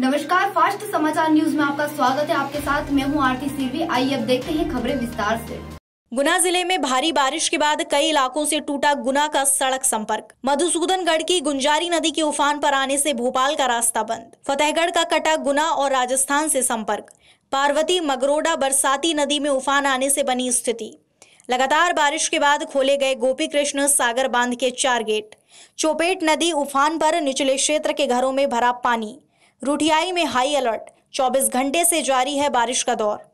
नमस्कार फास्ट समाचार न्यूज में आपका स्वागत है आपके साथ मैं हूं आरती सिरवी आइए अब देखते हैं खबरें विस्तार से गुना जिले में भारी बारिश के बाद कई इलाकों से टूटा गुना का सड़क संपर्क मधुसूदनगढ़ की गुंजारी नदी के उफान पर आने से भोपाल का रास्ता बंद फतेहगढ़ का कटा गुना और राजस्थान से संपर्क पार्वती मगरोडा बरसाती नदी में उफान आने से बनी स्थिति लगातार बारिश के बाद खोले गए गोपी कृष्ण सागर बांध के चार गेट चोपेट नदी उफान पर निचले क्षेत्र के घरों में भरा पानी रुठियाई में हाई अलर्ट 24 घंटे से जारी है बारिश का दौर